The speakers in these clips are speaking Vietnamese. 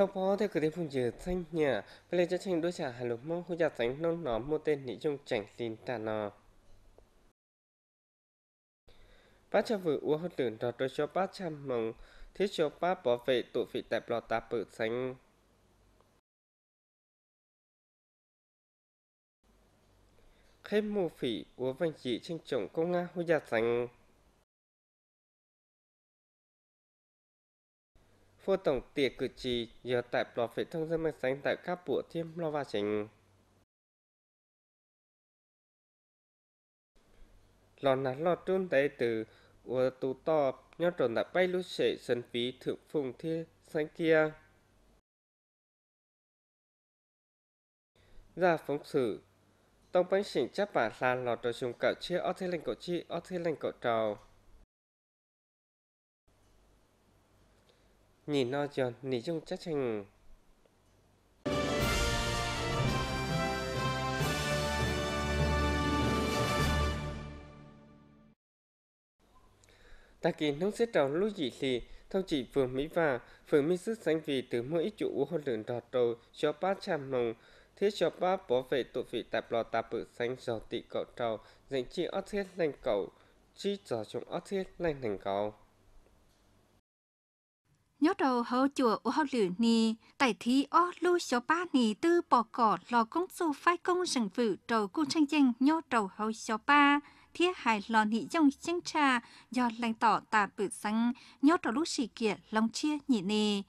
thông phó theo cửa tiếp phùng dự thanh nhà bây giờ cho trình đối trả hà lục mong khu giả tánh non nó mua tên nị trong chảnh xin tà nò bác cho vừa ua hơn tưởng đọt đôi cho bác trăm mong thiết cho bác bảo vệ tụ vị tại lọt tạp bự xanh khi mù phỉ ua vành dị trên chồng công nga khu giả tánh vô tổng tiệc cử tri giờ tại lò phệ thông dân mạch sánh tại các bộ thiêm lo và chính. Lò nát lò trôn tay từ ua tú to nhó trộn đã bay lút sệ sân phí thượng phùng thiên sánh kia. Ra phóng sự Tông bánh xỉnh chắc bản là lọt rồi chung cậu chia ở thế lệnh cậu chi ở thế lệnh cậu trào. nhìn nó cho nỉ trong chất chanh ta kỳ nông sẽ trào lưu gì thì thông chỉ phường Mỹ và phường Mỹ sức sánh vì từ mỗi chủ hôn đường đọt đầu cho ba trăm mông thế cho ba bảo vệ tụ vị tạp lò tạp bự sánh giò tị cậu trầu dành chi ớt thiết lên cậu chi giò chúng ớt thiết lên thành cầu nhớ đầu hậu chùa ô hậu lử nì, tại thí ô lưu số ba nì tư bỏ cỏ lò công su phai công sản vự đầu cung tranh danh nhớ đầu hậu số ba, thiết hài lò nị dòng chanh trà do lành tỏ tà bự sáng nhớ đầu lúc sĩ kiện lòng chia nhị nì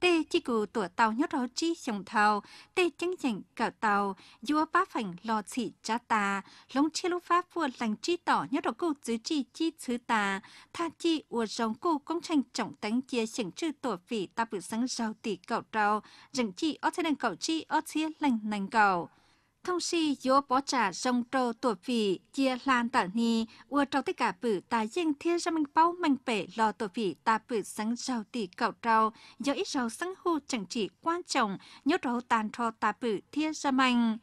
tê chỉ cử tuổi tàu nhất rau chi chồng tàu tê chân chẳng cạo tàu dua ba phảnh lò chỉ cha ta lông chi lúc pháp vua lành chi tỏ nhất rau cô chứ chi chi chứ ta tha chi ua rong cô công tranh trọng tánh chia chẳng chư tủa phỉ ta bự sáng rau tỷ cạo rau rừng chi ở thế đằng cạo chi ở chia lành nành cậu thông si do bỏ trả rong trô tuổi phì chia lan tả ni ua trâu tất cả bử ta riêng thiên ra minh bao mạnh bể lo tuổi phì ta bử sáng giàu tỷ cậu trâu do ít giàu sáng hô chẳng chỉ quan trọng nhốt râu tàn trò ta bử thiên ra mạnh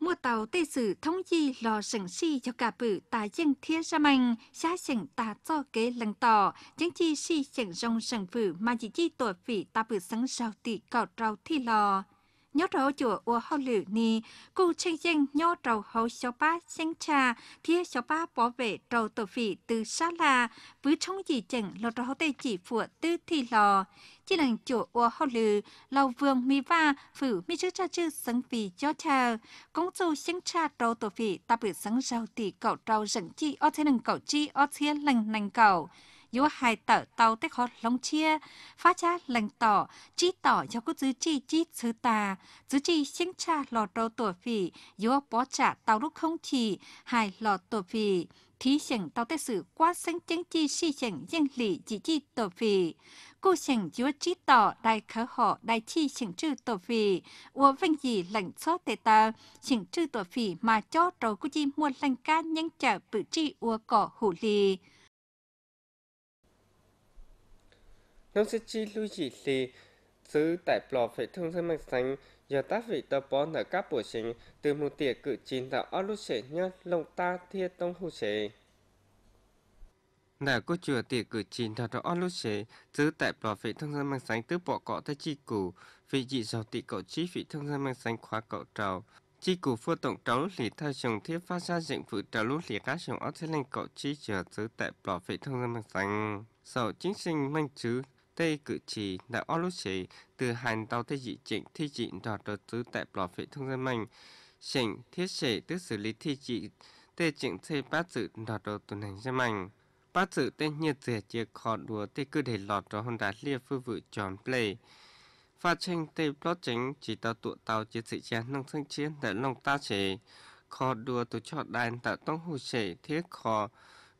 mua tàu tê sử thông chi lò sừng si cho cả bự ta dân thiên ra mạnh xa sừng ta cho kế lần tỏ chứng chi si sừng rong sừng phử mà chỉ chi tuổi phỉ ta bự sáng sao tỷ cào trâu thi lò nhớ rau chùa ua hao lử ni, cụ tranh danh nhớ rau hao xó ba xanh trà, thia xó ba bảo vệ rau tổ phỉ từ xa la vứ trong gì chẳng lọ rau tê chỉ phụ tư thi lò. Chỉ lần chùa ua hao lử, lầu vương mi va, phử mi chứa cha chư sẵn vì cho thờ, công dù xanh trà rau tổ phỉ ta bự sẵn rào tỷ cậu rau rẩn chi o thế nâng cậu chi o thế lần nành cậu yếu hai tờ tàu tết hót long chia phá cha lành tỏ chi tỏ cho cứ dư chi chi sư ta dư chi xin cha lò đầu tổ phì yếu bó trả tàu lúc không chỉ hai lò tổ phì thí sinh tàu tế sự quá sinh chính chi si sinh dân lý chỉ chi tổ vị. Cô sinh yếu chi tỏ đại khở họ đại chi sinh trư tổ vị. Ủa vinh dị lệnh số tế ta, sinh trư tổ vị mà cho trầu cú chi mua lành ca nhân trả bự chi ủa cỏ hủ lì. chi lưu chỉ Lee, giữ tại blog vệ thương dân mạng xanh, giờ tác vị tờ bó nở các bộ trình từ một tỉa cử chín tạo áo lúc trẻ nhân lông ta thiết tông hù trẻ. Nở có chùa tỉa cử chín tạo áo lúc trẻ, giữ tại blog vệ thương dân mạng xanh tứ bỏ cọ thay chi củ, vị dị dò tị cậu chi vị thương dân mạng xanh khóa cậu trào. Chi củ phu tổng trấu lì thay chồng thiết phát ra dịnh phụ trào lúc lì các chồng áo thế lên cậu chi chờ giữ tại blog vệ thương dân mạng xanh. Sau chính sinh manh chứ tây cử chỉ đã ở lúc chỉ từ hành tàu tây dị trịnh thi trị đoạt đầu tư tại bỏ vệ thương dân mạnh chỉnh thiết chỉ tức xử lý thi trị tây trịnh xây bát dự đoạt đầu tuần hành dân mạnh bát dự tây nhiệt dẻ chia khó đùa tây cứ để lọt rồi hòn đá lia phư vự tròn play phát tranh tây plot chính chỉ tàu tụ tàu chiến sĩ chén nông sinh chiến tại lòng ta chỉ khó đùa tổ chọn đàn tạo tông hồ chỉ thiết khó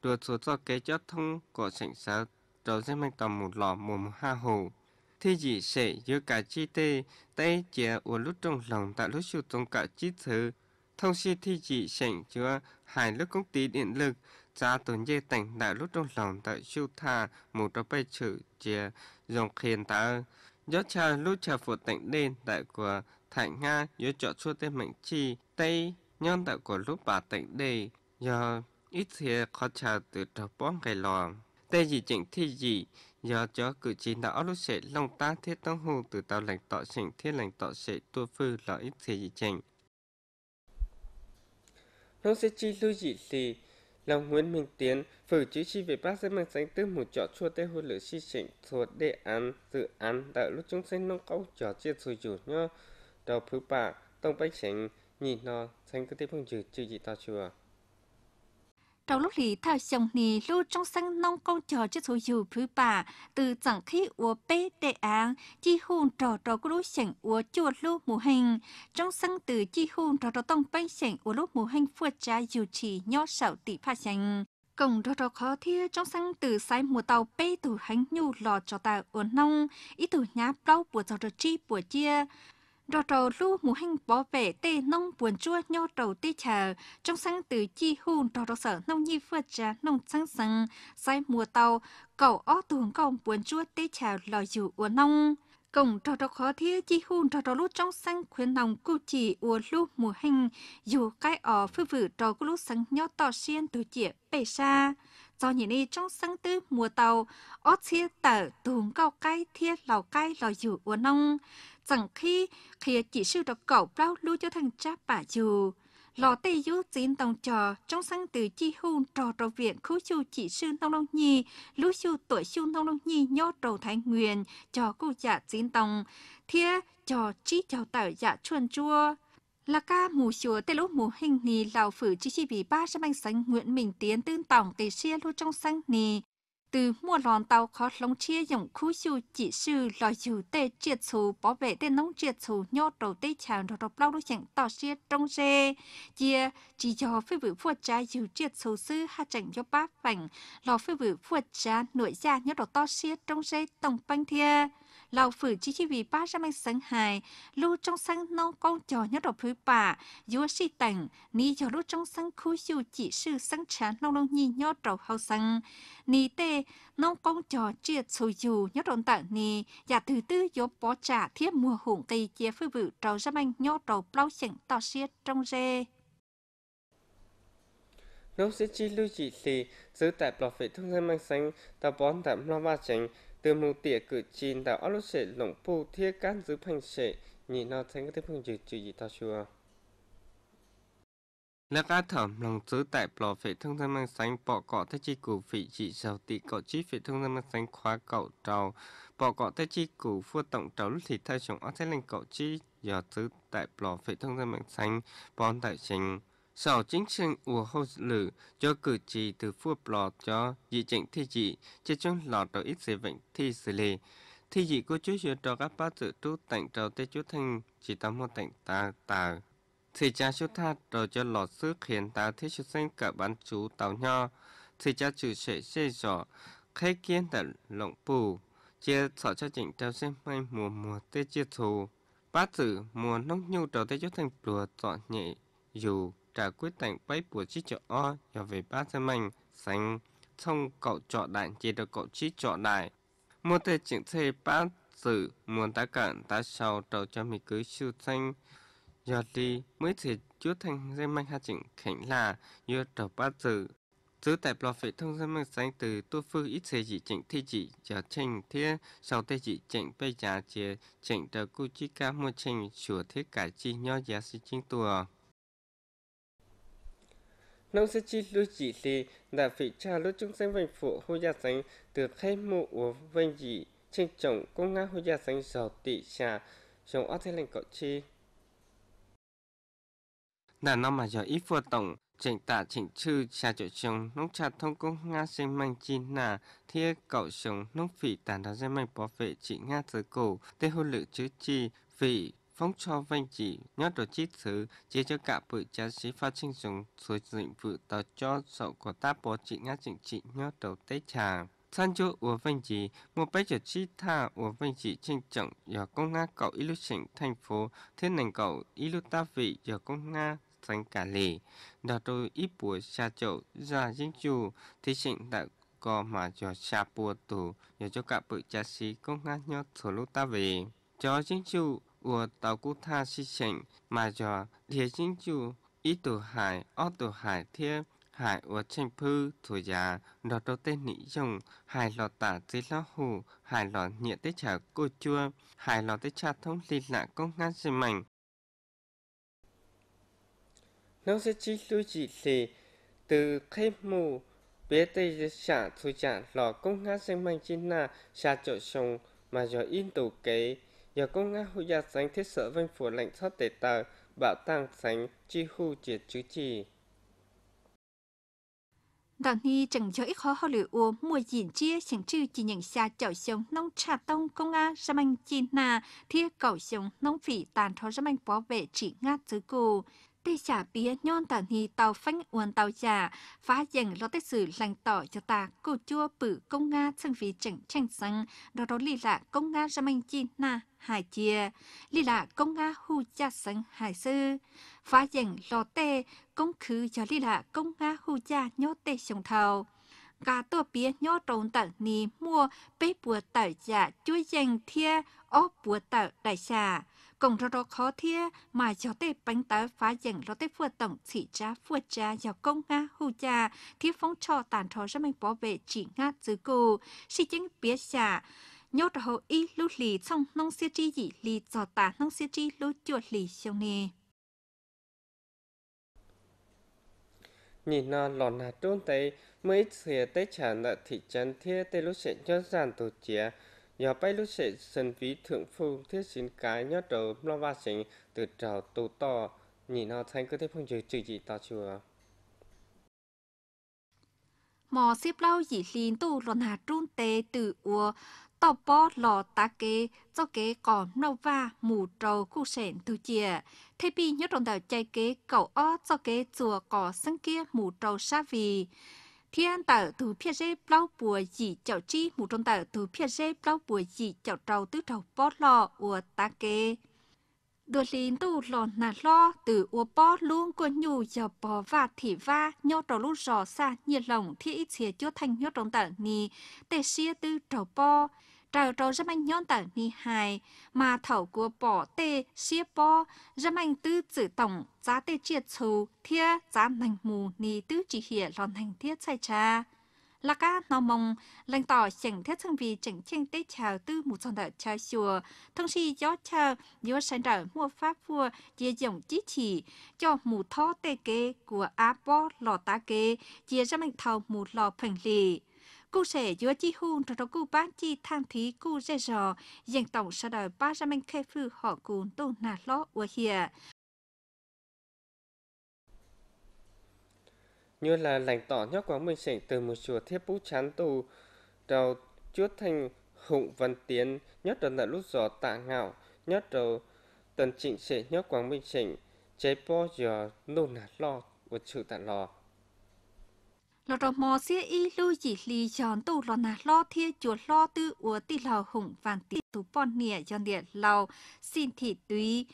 đùa số do kế cho thông của sảnh sáu rồi sẽ mang tầm một lọ mồm ha hồ. Thế gì sẽ giữa cả chi tê, tay chè ủa lúc trong lòng tại lúc siêu trong cả chi thứ. Thông si thi chỉ sảnh chứa hai lúc công ty điện lực, giá tổn dây tảnh đại lúc trong lòng tại siêu thà một đôi bay chữ chè dòng khiền ta. Gió trà lúc trà phụ tảnh đen tại của Thái Nga dưới trọ chua tên mạnh chi, tây nhân tại của lúc bà tảnh đề, do ít thì khó trà từ trò bóng ngày lòm tê gì chỉnh thi gì do cho cử chỉ đã lúc sẽ long ta thiết tăng hồ từ tao lành tọ chỉnh thiết lành tọ sẽ tu phư lợi ích thì gì chỉnh nó sẽ chi lưu gì gì là Nguyễn Minh Tiến, phử chữ chi về bác sẽ mang sánh tư một trọ chua tê hồ lửa chi chỉnh thuộc đề án, dự án tại lúc chúng sinh nông câu trò chia rồi chủ nhá. Đầu phứ bạc, tông bách chỉnh, nhìn nó, sánh cứ tiếp phong trừ chữ gì ta chùa trong lúc lì thao chồng nì lưu trong sân nông công trò chứ số dù phứ bà từ chẳng khí ua bê đề án chi hôn trò trò của lũ sảnh ua chua lũ mù hình trong sân từ chi hôn trò trò tông bánh sảnh ua lưu mù hình phua trái dù chỉ nho sảo tỷ pha sảnh Cổng rô rô khó thia trong sang từ sai mùa tàu bê tù hánh nhu lò cho tàu ở nông, ý tù nhá bao bùa cho rô chi bùa chia đồ trầu lu mù hành bỏ về tê nông buồn chua nho trầu tê chờ trong sáng từ chi hùn trò đồ sở nông nhi phượt trà nông sáng sáng sai mùa tàu cầu ó tuồng cầu buồn chua tê chờ lò dù ua nông cổng trò trò khó thiết chi hùn trò trò lút trong sáng khuyến nông cụ chỉ ua lu mùa hành dù cái ó phư vử trò cụ lút sáng nho tỏ xiên từ chĩa bề xa do nhìn đi trong sáng tư mùa tàu ó chia tở tuồng cao cay thiết lào cay lò dù ua nông chẳng khi khi chỉ sư đọc cậu bao lưu cho thằng cha bà dù lò tây dũ chín tông trò trong sáng từ chi hôn trò trò viện khu chu chỉ sư nông long nhi lưu chu tuổi chu nông long nhi nho trầu thái nguyên cho cô dạ chín tông thia cho trí cho tạo dạ chuồn chua là ca mù chùa tê lỗ mù hình nì lào phử chi chi bì ba trăm anh sánh nguyễn mình tiến tương tổng tề xia luôn trong sáng nì từ mua lòn tàu khó lông chia dòng khu sư chỉ sư lo dù tê triệt xù bảo vệ tê nông triệt xù nhô đầu tê chàng rồi đọc lâu đôi chẳng tỏ xe trong xe chia chỉ cho phê vự phua trá dù triệt xù sư hạ chẳng cho bác phẳng lo phê vự phua trá nội gia nhô đầu tỏ xe trong xe tổng băng thia lào phử chi chi vì ba trăm anh sáng hài lu trong sáng nông con trò nhất độc phứ bà dúa si tặng ni cho lu trong sáng khu siêu chỉ sư sáng chán nông nông nhi nhó trầu hao sáng ni tê nông con trò chia sầu dù nhất đồn tặng ni giả thứ tư dốt bó trả thiết mùa hủng cây chia phư vự trầu trăm anh nhó trầu bao chẳng tỏ xiết trong rê Nông sẽ chi lưu chỉ thì giữ tại bảo vệ thương dân mang xanh, bón tạm lo ba tránh, từ một tỉa cử chín đảo áo lúc sẽ lộng phù thiết cán giữ phanh sẽ nhìn nó thành cái tiếp phương dự trừ gì tao chưa là cá thẩm lòng giữ tại bỏ phệ thông dân mang sánh bỏ cọ thế chi củ phị chỉ giàu tị cọ chi phệ thông dân mang sánh khóa cậu trào bỏ cọ thế chi củ phua tổng trào lúc thì thay chồng áo thế lên cậu chi giờ giữ tại bỏ phệ thông dân mang sánh bỏ tại trình sau chính sinh của hô lử cho cử chỉ từ phu lọt cho dị chỉnh thi dị cho chúng lọt đầu ít dễ bệnh thi xử lý thi dị của chú dựa cho các bác tự trú tạnh trầu tê chú thanh chỉ tắm một tạnh ta tà thì cha chú tha rồi cho lọt sức hiện ta thế chú sinh cả bán chú tàu nho thì cha chủ sẽ xây rõ khai kiến tận lộng bù chia sọ cho chỉnh trao xem may mùa mùa tê chia thù bác tử mùa nông nhu trầu tê chú thanh lùa dọn nhẹ dù trả quyết tành bay của chiếc chợ o nhỏ về ba xe mình sánh trong cậu trọ đại chỉ được cậu chiếc trọ đại một thể chuyện thề ba sự muốn ta cận ta sau trầu cho mình cứ siêu xanh giờ đi mới thể chúa thành dây manh hạ chỉnh khảnh là như trầu ba sự giữ tại lo phải thông dân mạng sáng từ tu phương ít xe chỉ chỉnh thi chỉ trở trình thế sau tê chỉ chỉnh bây giờ chế chỉnh tờ cu chi ca mua trình chùa thế cả chi nho giá sĩ chính tùa nông sẽ chi lưu chỉ lì đã phải trả lưu trung sinh vành phụ hô gia sánh từ khai mộ của vinh dị trên trọng công ngã hô gia sánh giàu tỷ trà chồng ở thế lành cậu chi đàn năm mà giờ ít vừa tổng trình tả trình chư trà chỗ chồng nông trà thông công ngã sinh mạnh chi nà thiết cậu chồng nông phỉ tàn đó dây mạnh bỏ vệ chỉ ngã tới cổ tê hôn lự chữ chi phỉ phong cho vành chỉ nhất đồ chít thứ chia cho cả bự cha sĩ phát sinh dùng rồi dịnh vụ tờ cho sậu của ta bỏ chị ngã chỉnh trị nhất đầu tế trà san cho ủa vành chỉ một bé trở chi tha ủa vành chỉ trinh trọng giờ công nga cậu ý lưu chỉnh thành phố thiên nành cậu ý lưu ta vị giờ công nga thành cả lì đào tôi ít buổi xa chậu ra dính chu thì chỉnh đã có mà cho xa bùa tù giờ cho cả bự cha sĩ công nga nhớ thổ lúc ta về cho dính chu cú mà chủ 我捣鼓他事情，卖咗铁星柱一度海，二度海天。hải ở trên phư thủ giá nó đầu tên nị dùng hải lọ tả dưới lá hù hải lọ nhẹ tế trả cô chua hải lọ tế trả thông lì lạ công ngăn dì mảnh nó sẽ chỉ lưu chỉ lì từ khai mù bé tây trả thủ giá lọ công ngăn dì mảnh chính là xa chỗ sông mà giờ in tổ kế giờ có ngã hữu gia sánh thiết sợ vanh phủ lạnh xót tể tờ bảo tàng sánh chi khu triệt chứ chỉ đảng ni chẳng giới khó họ lửa ô mùa diễn chia chẳng trừ chỉ nhận xa chảo sống nông trà tông công nga ra manh chi nà thia cầu sống nông phỉ tàn thó ra manh bó vệ trị ngát tứ cù tê xả bía nhon tàn hi tàu phanh uồn tàu giả phá dành lo tết sử lành tỏ cho ta cô chua bử công nga sang vì chẳng tranh sáng đó đó lì lạ công nga ra manh chi na hải chia, lì là công nga hù cha sân hải sư, phá dành lo tê, công khứ cho lì là công nga hù cha nhó tê sông thầu. Cả tổ bía nhó trông tận ni mua bế bùa tở giả chui dành thia ó bùa tở đại xà. Công rô rô khó thia mà cho tê bánh tớ phá dành lo tê phua tổng thị trá phua cha cho công nga hù cha, thiết phóng cho tàn thò ra mình bảo vệ chỉ nga dư cụ, si chính bía xà nhốt hồ y lưu lì trong nông xe chi dị lì cho tả nông xe chi lưu chuột lì xong nè. Nhìn nó lọt nà trốn tay, mới xìa tới trả nợ thị trấn thia tê lúc sẽ cho dàn tổ chía. nhỏ bay lúc sẽ sân phí thượng phu thiết xin cái nhớ đầu lo ba sinh từ trào tù to. Nhìn nó thanh cứ thế phong trừ trừ dị to chùa. Mò xếp lâu dị lìn tù lọt nà trốn tê từ ua tàu bó lò ta kế cho kế có nâu va mù trầu khu sển thu chia thế bi nhớ đồng đảo chạy kế cầu ó cho kế chùa có sân kia mù trầu xa vì thiên tờ từ phía dê bao bùa dị chảo chi mù trong tờ từ phía dê bao bùa dị chảo trầu tứ trầu bó lò ua ta kế đồ lín tu lò nà lo từ ua bó luôn của nhù giờ bó và thị va nhau trò lúc rò xa nhiệt lòng thì ít xìa chúa thanh nhau trong tờ nghi tê xia tư trầu bó trào trào rất mạnh nhon tờ ni hai mà thảo của bỏ tê xia bò rất mạnh tư tử tổng giá tê chia chu thia giá nành mù ni tư chỉ hiện lòn hành thiết sai cha là cá nó mong lãnh tỏ chẳng thiết thương vì chẳng chênh tế chào tư một trong đợt cha chùa thông si gió chờ gió sản đỡ mua pháp vua chia dòng chí chỉ cho mù thó tê kê của áp bó lò tá kê chia ra mạnh thầu mù lò phành lì cô sẽ giữa chi hôn trong đó cô bán chi thang thí cô dễ dò dành tổng sau đời ba trăm anh khai phư họ cùng tôn nà ló ở here như là lành tỏ nhóc quá mình sảnh từ một chùa thiết bút chán tù đầu chuốt thanh hụng văn tiến nhất là nợ lúc giò tạ ngạo nhất đầu tần trịnh sẽ nhóc quảng minh sảnh chế po giờ nôn nà lo và chữ tạ lò lọ rọ mò xia y lưu chỉ lì chọn tù lọ nà lo thia chuột lo tư ua tì lò hùng vàng tì tù bọn nịa cho địa lò xin thị túy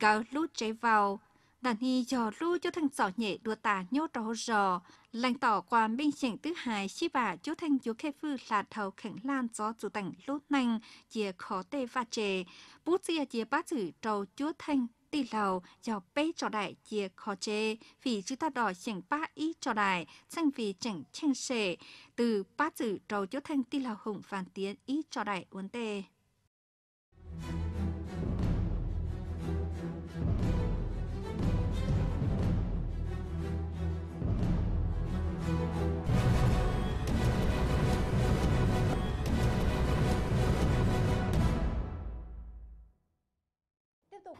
gạo lút cháy vào đàn hi cho lưu cho thằng sọ nhẹ đùa tà nhô trò rò lãnh tỏ qua bên chỉnh tứ hài chi bà cho thanh chú khe phư là thầu khánh lan gió chủ tảnh lút nành chìa khó tê và trề bút xia chìa bát chữ trầu chú thanh tỷ lầu do bê cho đại chia khó chê vì chữ ta đỏ chỉnh ba ý cho đại sang vì chỉnh chênh sệ từ ba chữ trầu chốt thanh tỷ lầu hùng phản tiến ý cho đại vấn đề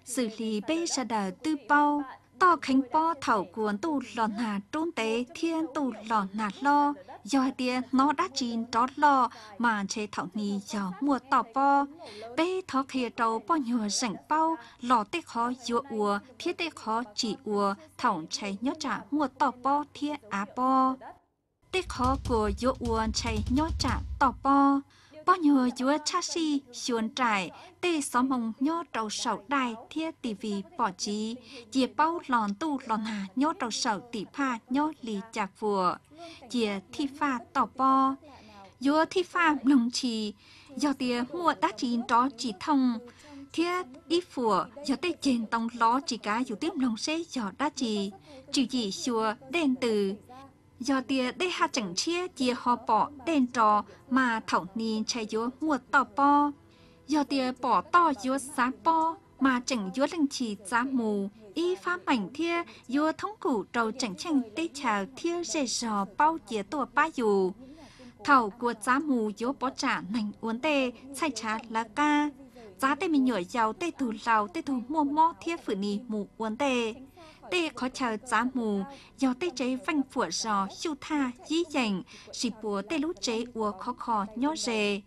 xử lý bê sa đà tư bao to khánh po thảo cuốn tù lọt nà trôn tế thiên tù lọt nà lo do tiền nó đã chín trót lo mà chế thảo ni do mua tỏ po bê thó khía trâu po nhùa rảnh bao lò tế khó dùa ùa thiết tế khó chỉ ùa thảo cháy nhớ trả mua tỏ po thiên á po tế khó của dùa ùa cháy nhớ trả tỏ po bao nhiêu chúa cha si xuân trải tê xóm mông nhô trầu sầu đai thiết tivi bỏ trí chia bao lòn tu lòn hà nhô trầu sầu tỷ pha nhô lì chạc vùa chia thi pha tỏ po dúa thi pha lòng trì do tia mua đá chín đó chỉ thông thiết ít phùa do tê trên tông ló chỉ cá dù tiếp lòng xế do đá chỉ chỉ chỉ xua đen từ do tia đê ha chẳng chia chia họ bỏ đền trò mà thảo ni chạy dúa mua tò po do tia bỏ to dúa sáng po mà chẳng dúa linh chỉ giá mù y phá mảnh thia dúa thống củ trâu chẳng chẳng tê chào thia rề rò bao chia tùa ba dù thảo của giá mù dúa bỏ trả nành uốn tê sai trả lá ca giá tê mình nhở giàu tê thù lào tê thù mua mò thia phử ni mù uốn tê tê khó chờ giá mù, do tê chế vanh phủa giò siêu tha dí dành, xì bùa tê lú chế ua khó khó nhó rề.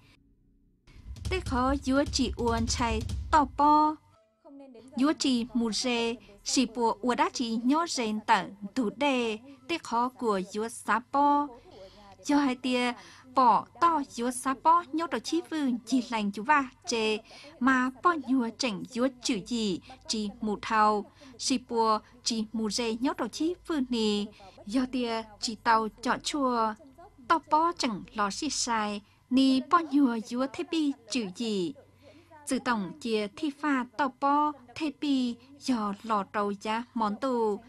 Tê khó dúa chỉ uôn chay tò po. Dúa chỉ mù rề, xì bùa ua đá chỉ nhó rền tận tủ đề, tê khó của dúa xá po. Cho hai tia bỏ to dúa xa bó nhốt đồ chi vương chỉ lành chú va chê mà bó nhua chảnh dúa chữ gì chỉ mù thao chỉ bùa chỉ mù dê nhốt đồ chi vương nì do tia chỉ tàu chọn chùa to bó chẳng lò xì sai nì bó nhua dúa thế bi chữ gì từ tổng chia thi pha to bó thế bi do lò trầu giá món tù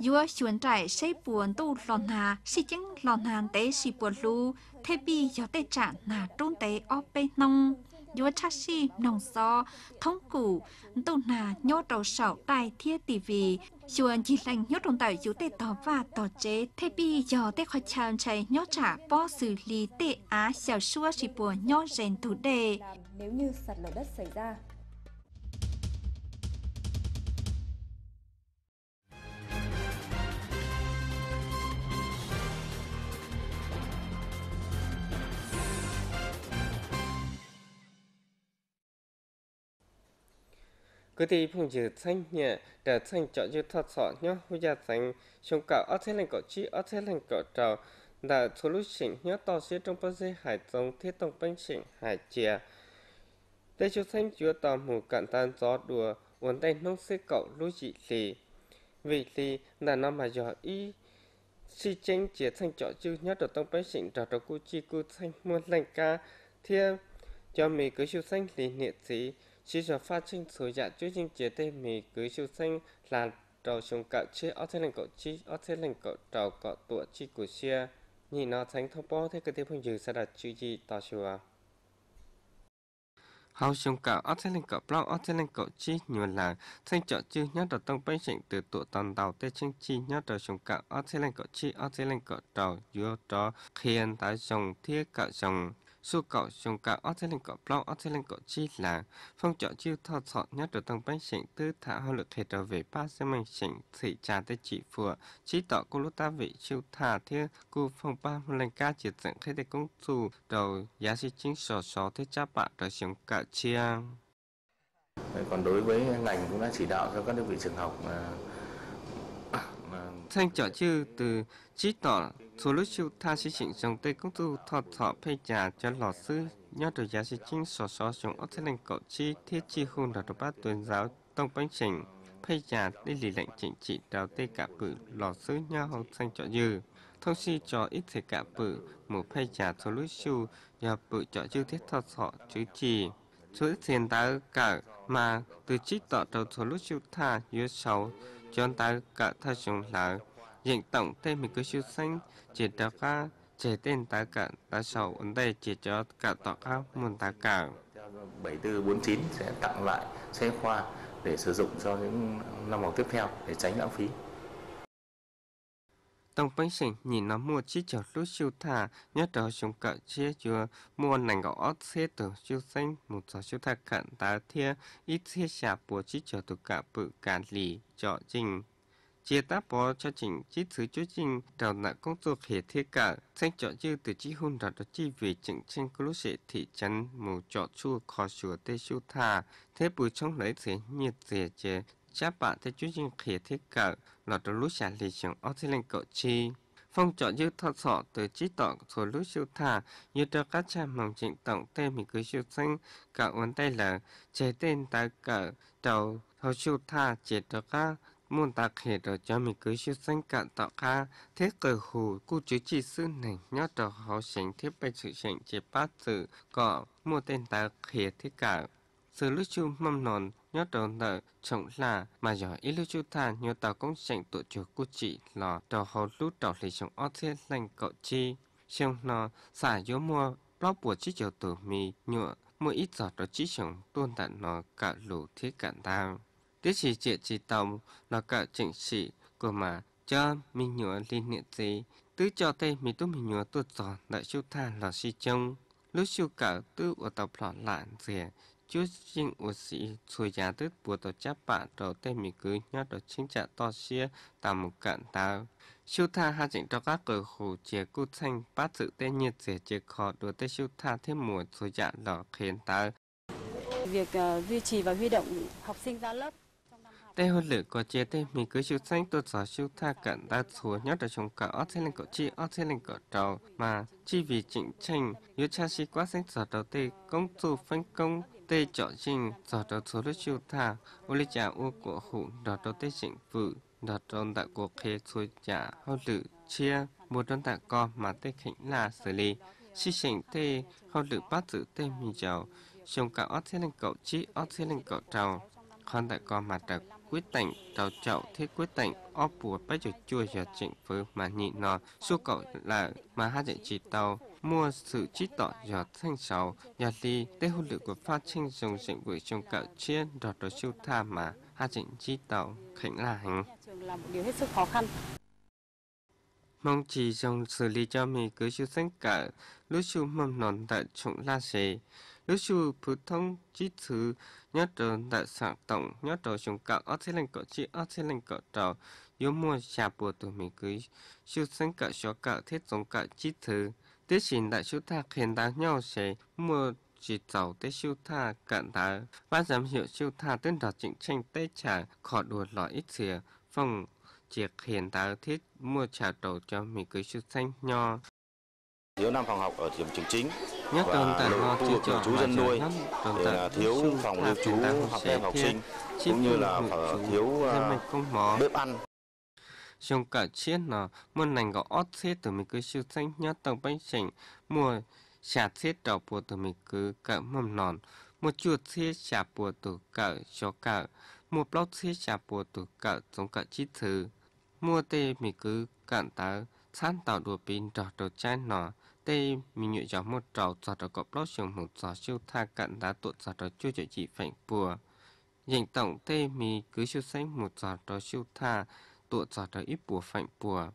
dua chuan trại sẽ buồn tu lòn hà sẽ chứng lòn hàn tế sẽ buồn lu thế bi do tế trả nà trốn tế ở bên nông dua chắc si nông so thống cụ tu nà nhô đầu sầu đài thiết tỷ vì chuan chỉ lành nhốt trong tại chú tế tỏ và tỏ chế thế bi do tế khoa chan chạy nhốt trả bo xử lý tế á xào xua sĩ buồn nhốt rèn thủ đề nếu như sạt lở đất xảy ra cứ đi phong chữ thanh nhẹ để thanh chọn chữ thật sọ nhá bây giờ thành chúng cả ở thế lành cọ chi ở thế lành cọ trào đã số lúc chỉnh nhớ tàu xe trong bao giây hải giống thiết tông bánh chỉnh hải chè đây chú thanh chúa tàu mù cạn tan gió đùa uốn tay nông xe cậu lúc dị lì vì lì là nó mà gió y si chênh chế thanh chọn chữ nhớ được tông bánh chỉnh trào trào cu chi cu thanh muôn lành ca thiê cho mì cứ chú thanh lì nhiệt sĩ chỉ cho phát sinh số dạ chuối chính chế tế mì cứ siêu xanh là trò chống cạo chế ở thế lệnh cậu chi ở thế lệnh cậu trò cọ tụa chi của xe nhìn nó thánh thông bó thế cơ tiếp phong dự sẽ đặt chữ gì tỏ chùa hầu chống cạo ở thế lệnh cậu blog ở thế lệnh cậu chi nhiều là thanh chọn chưa nhớ đợt tông bên chỉnh từ tụa toàn tàu tế chinh chi nhớ đợt chống cạo ở thế lệnh cậu chi ở thế lệnh cậu trò dưa trò khiên tái chồng thiết cạo chồng su cậu dùng cả ở thế linh cậu plau ở thế linh cậu chi là phong chọn chiêu thọ sọ nhất được tăng bánh sinh tư thả hơn lực thể trở về ba xe mình sinh thị trà tới chỉ phùa chỉ tỏ cô lúc ta vị chiêu thả thế cô phong ba một lần ca chỉ dẫn khi để công chủ đầu giá sĩ chính sổ sổ thế cha bạn rồi dùng cả chia còn đối với ngành cũng đã chỉ đạo cho các đơn vị trường học à, thanh trở chư từ chí tỏ số lúc chư tha sĩ chỉnh trong tây công tu thọ thọ phê trà cho lọt sư nhớ được giá sĩ chính sổ sổ trong ốc thế lệnh cậu chi thiết chi hôn đạt bát tuyên giáo tông bánh trình phê trà đi lì lệnh trịnh trị đào tê cả bự lọt sư nhớ hậu thanh trở dư thông si cho ít thể cả bự một phê trà số lúc chư nhờ bự trở chư thiết thọ thọ chữ trì chuỗi thiền tá cả mà từ chích tỏ đầu số lúc chư tha dưới sáu chúng ta cả thay chúng là diện tổng tên mình cứ siêu xanh chỉ đọc ca chỉ tên ta cả ta sầu vấn đề chỉ cho cả tọa ca muốn ta cả 7449 sẽ tặng lại xe khoa để sử dụng cho những năm học tiếp theo để tránh lãng phí Tông bánh sỉnh nhìn nó mua chiếc chở lúc siêu thà nhớ đó chúng cỡ chia chưa mua nành gõ ót xe tử siêu xanh, một gió siêu thả cận tá thia, ít xe xả bùa chiếc chở tụ cả bự cả lì, trọ trình. Chia táp bó cho trình chiếc thứ chú trình, đào nạ công dục hệ thiết cả, xanh trọ dư từ chiếc hôn đặt đó chi về trình trên cơ lúc sẽ thị trấn, mù trọ chua khó sửa tê siêu thà thế bùi trong lấy thế nhiệt dễ chế, cháp bạn thế chú trình khỉ thiết cả, là trò lúc xả lì chẳng ốc thi lên cậu chi. Phong chọn dư thọ sọ từ trí tọ số lúc siêu thả, như cho các cha mỏng trịnh tổng tê mình cứ siêu xanh, cả uốn tay là chế tên ta cỡ đầu hầu siêu thả chế cho các môn tạc hệ rồi cho mình cứ siêu xanh cả tọ ca thế cờ hù cu chứ chỉ sư này nhớ trò họ sánh thiết bạch sự sánh chế bát sự cọ mua tên ta hệ thế cả sự lúc siêu mâm nòn nhớ đầu nợ trọng là mà giờ ít lưu chút thà nhiều tàu cũng chạy tụ chủ cụ chị lò đầu hồ lút đầu lý trọng ó thế lành cậu chi xem nó xả gió mua lóp của chiếc chiều tử mì nhựa mua ít giọt đó chiếc chồng tuôn tận nó cả lũ thiết cạn tao tiết chỉ chuyện chỉ tàu nó cả chỉnh sĩ của mà cho mình nhựa liên niệm gì tứ cho tây mình tu mình nhựa tuột giọt đại chút thà là si trông lúc siêu cả tứ của tàu lọt lạn rìa chú chinh u sĩ chùi giá tức bùa tổ chấp bạ tổ tên mì cứ nhát tổ chính trạng to xia tạm một cận táo. Siêu tha hạ chỉnh cho các cờ khủ chế cụ xanh bắt sự tên nhiệt dễ chế khó đùa tên siêu tha thêm mùa chùi giá lỏ khiến táo. Việc uh, duy trì và huy động học sinh ra lớp tên hôn lửa có chế tên mình cứ siêu xanh tốt gió siêu tha cận đa số nhất là chúng cả ớt xe lên cỏ chi ớt xe lên cỏ trầu mà chi vì chỉnh tranh yếu cha sĩ quá xanh gió đầu tê công chủ phân công tê chọn trình do đó số đất chiêu thả ô lê trả ô của hủ đó đó tê chỉnh vự đó trong tại cuộc khế xuôi trả hao tử chia một đơn tại con mà tê khỉnh là xử lý chi chỉnh tê hao tử bắt giữ tê mình chào trông cả ớt thế lên cậu chi ớt thế lên cậu trào khoan tại con mà trả quyết tảnh tàu chậu thế quyết tảnh óp bùa bách chục chua và trịnh phứ mà nhị nò su cậu là mà hát dạy chỉ tàu mua sự chít tỏ giọt thanh sáu nhà đi tê hôn lự của phát trinh dùng dịnh vự trong cạo chiên đọt đồ siêu tha mà hát trịnh chi tàu khánh là hành là một điều hết sức khó khăn mong chỉ trong xử lý cho mình cứ siêu sinh cả lúc siêu mầm nón tại trọng la xế sư phổ thông chí thứ nhớ trở đại sản tổng nhớ trở chúng cả ở thế lành cỡ chi ở thế lành cỡ trò yếu mua trà bùa tụi mình cứ sư sinh cả số cả thiết tổng cả chí thứ tiết xin đại sư thạc hiện đáng nhau sẽ mua chỉ giàu tế siêu tha cạn đá ban giám hiệu siêu tha tên đọc chính tranh tế trả khỏi đùa lọ ít xìa phòng triệt hiện táo thiết mua trả đầu cho mình cưới siêu xanh nho thiếu năm phòng học ở điểm trường chính nhất và khu vực chú dân nuôi thì là thiếu phòng lưu trú học em học sinh cũng như là thiếu à, bếp ăn trong cả chiết là môn nành gõ ót thiết từ mình cứ siêu xanh nhất tầng bánh chỉnh mua xả thiết đỏ bùa từ mình cứ cả mầm nòn một chuột thiết xả bùa từ cả cho cả một lót thiết xả bùa từ cả giống cả chi thứ mua tê mình cứ cạn tá sáng tạo đùa pin đỏ đầu chai nọ tê mình nhựa giáo một trào giả trò cọp lót trường một giả siêu tha cạn đá tuột giả trò chưa chạy chỉ phảnh bùa dành tổng tê mì cứ siêu xanh một giả trò siêu tha tuột giả trò ít bùa phảnh bùa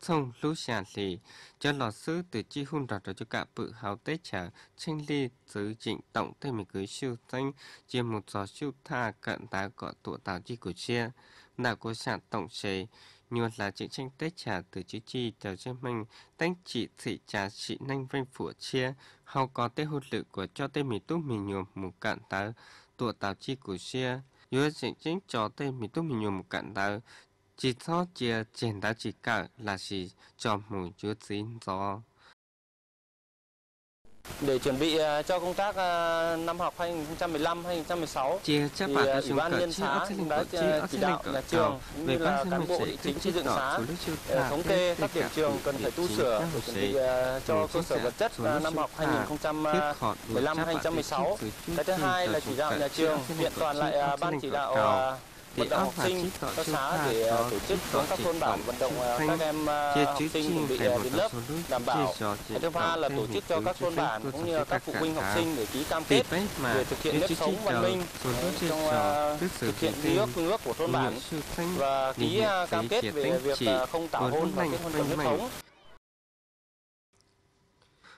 xong lũ xà lì cho lò sư từ chi hôn trò trò cho cả bự hào tê trả tranh ly giữ dành tổng tê mì cứ siêu xanh chia một giả siêu tha cạn đá cọ tuột tàu chi của chia là có sản tổng chế như là chỉ tranh tết trả từ chí chi tờ chế mình tánh chỉ thị trả chỉ nhanh vanh phủ chia hầu có tê hụt lự của cho tê mì túc mì nhuộm mù cạn tớ tụ tàu chi của chia dưới chính chính cho tê mì túc mì nhuộm mù cạn tớ chỉ thoát chia trên đá chỉ cả là chỉ cho mù chứa chín gió để chuẩn bị ờ, cho công tác ờ, năm học 2015-2016, thì ờ, Ủy ban nhân xã cũng đã chỉ đạo nhà trường cũng như là cán bộ địa chính xây dựng xã thống kê các điểm trường cần phải tu sửa để chuẩn bị cho cơ sở vật chất năm học 2015-2016. Cái thứ hai là chỉ đạo nhà trường kiện toàn lại ban chỉ đạo vận động học sinh các xã ờ, để tổ chức xuống các thôn bản vận động các em học sinh chuẩn bị đến lớp đảm bảo cái thứ ba là tổ chức cho các thôn bản cũng như các phụ huynh học sinh để ký cam kết về thực hiện nếp sống văn minh trong ờ, thực hiện di ước hương ước của thôn bản và ký ờ, cam kết về việc không tảo hôn và kết hôn trong nếp sống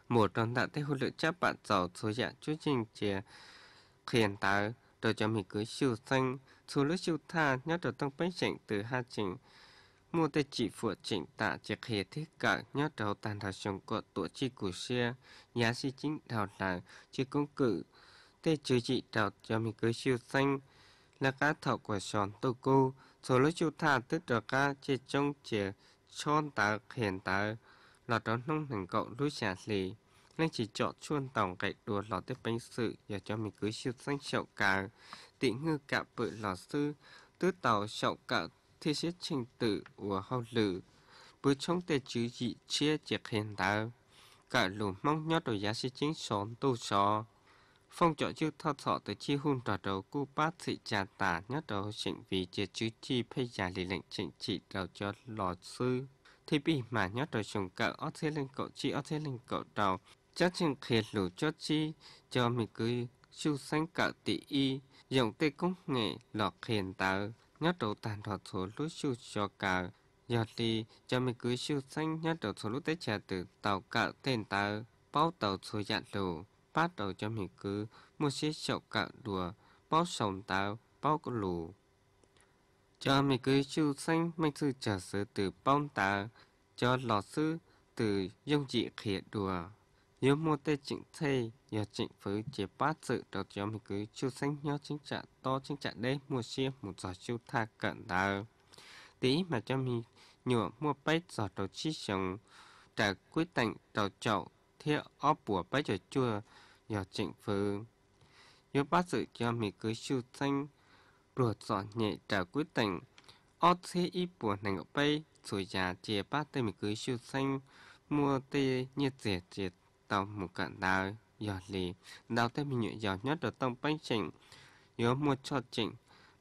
một trong đại tế hôn lựa chấp bạn giàu số dạng chương trình chè khiển táo rồi cho mình cưới siêu xanh 除了修 tha nhớ trở tăng bánh chỉnh từ hai chỉnh mua tê chỉ phụ chỉnh tạ chiếc hệ thiết cả nhớ trở tàn thảo sống của tổ chi của xe nhà si chính thảo là chi công cử tê chữ trị thảo cho mình cưới siêu xanh là cá thọ của sòn tô cô số lối siêu tha tức trở cá chê trông chè chôn tạ hiện tạ là đó nông thành cậu lối xả lì nên chỉ chọn chuôn tàu gạch đùa lò tiếp bánh sự và cho mình cưới siêu xanh chậu cả Tị ngư cả bự lò sư Tứ tàu chậu cả thi xét trình tự của hậu lử Bứ trong tê chữ dị chia chiếc hiện tạo Cả lù mong nhót đồ giá sĩ chính xóm tu xó Phong chọn chữ thọ thọ tới chi hôn đỏ đầu cu bát thị trà tả nhót đầu chỉnh vì chia chữ chi phê giả lý lệnh chỉnh trị đầu cho lò sư thì bị mà nhót rồi chồng cậu ở thế lên cậu chi ở thế lên cậu đầu chắc chắn khế lũ cho chi cho mình cứ siêu sánh cả tỷ y dòng tê công nghệ lọt hiện tạo nhất đầu tàn thoạt số lối siêu cho cả giờ thì cho mình cứ siêu sánh nhất đầu số lối tế trả từ tàu cả tiền tạo bao tàu số dạng đồ bắt đầu cho mình cứ mua xế sậu cả đùa bao sòng tạo bao có lù cho mình cứ siêu sánh mình sư trả sự từ bông tạo cho lọt sư từ dông dị khía đùa yếu mô tê chỉnh thê nhờ chỉnh phứ chế bát sự đầu cho mình cứ chu xanh nhớ chính trạng to chính trạng đế mua xia một giỏ chu tha cận đào tí mà cho mình nhựa mua bách giỏ đầu chi sống trả quyết tạnh đầu chậu theo óp bùa bách ở chua nhờ chỉnh phứ nhớ bát sự cho mình cứ chu xanh ruột giỏ nhẹ trả quyết tạnh ót thế y bùa này ngọc bay rồi già chế bát tê mình cứ chu xanh mua tê nhiệt diệt diệt tông một cả đào giọt lì đào tay mình nhựa giọt nhất ở tông bánh chỉnh nhớ mua cho chỉnh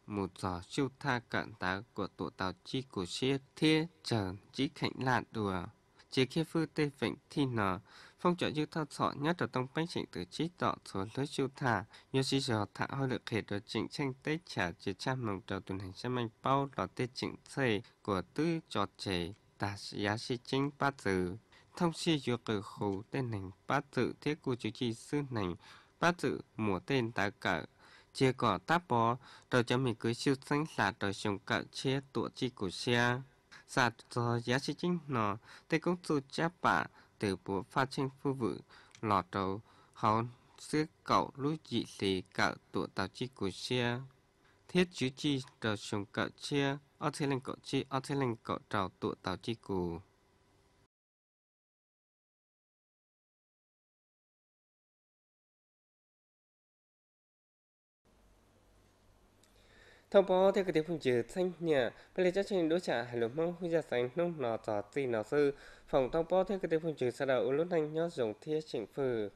một giò siêu tha cạn tá của tổ tàu chi của chia thiết trần chỉ khánh lạt đùa chỉ khi phư tê vịnh thì nở phong trợ như thao sọ nhất ở tông bánh chỉnh từ chít tọ xuống tới siêu thả nhớ sĩ giò thả hơi được khể được chỉnh tranh tết trả chỉ trăm mừng trào tuần hành trăm anh bao lọ tê chỉnh xây của tư trò trẻ ta giá si chính ba từ thông si chúa cử khổ tên hành bát tự thiết của chú chi sư hành bát tự mùa tên tá cỡ chia cỏ táp bó rồi cho mình cứ siêu xanh xả rồi chồng cỡ chia tụa chi của xe sạt dạ, rồi giá trị chính nó tên công tu cháp bà từ bố phát trên phu vự lọt đầu hòn xưa cậu lũ dị xì cỡ tụa tàu chi của xe thiết chú chi rồi chồng cỡ chia ở thế lên cậu chi ở thế lên cậu trào tụa tàu chi của thông báo theo cái tiếp không chữ xanh nhà bên lề chương trình đối trả hải lượng mong huy giả sánh nông nọ tỏ tì nọ sư phòng thông báo theo cái tiếp không chữ xa đạo lúc anh nhó dùng thiết chỉnh phừ